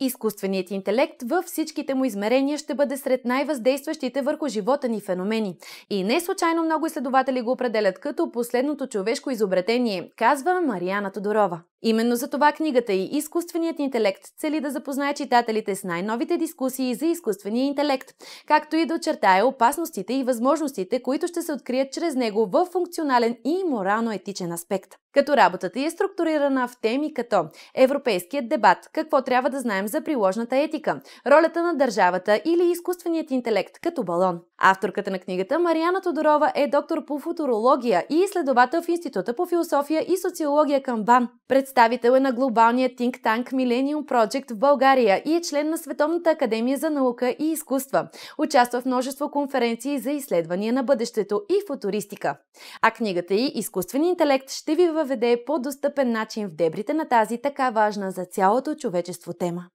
Изкуственият интелект във всичките му измерения ще бъде сред най-въздействащите върху живота ни феномени. И не случайно много изследователи го определят като последното човешко изобретение, казва Марияна Тодорова. Именно за това книгата и изкуственият интелект цели да запознае читателите с най-новите дискусии за изкуствения интелект, както и да очертае опасностите и възможностите, които ще се открият чрез него в функционален и морално-етичен аспект. Като работата е структурирана в теми като Европейският дебат, какво трябва да знаем за приложната етика, ролята на държавата или изкуственият интелект като балон. Авторката на книгата Мариана Тодорова е доктор по футурология и изследовател в Института по философия и социология към БАН. Представител е на глобалния think tank Millennium Project в България и е член на Световната академия за наука и изкуства. Участва в множество конференции за изследвания на бъдещето и футуристика. А книгата и Изкуствен интелект ще ви въведе по достъпен начин в дебрите на тази така важна за цялото човечество тема.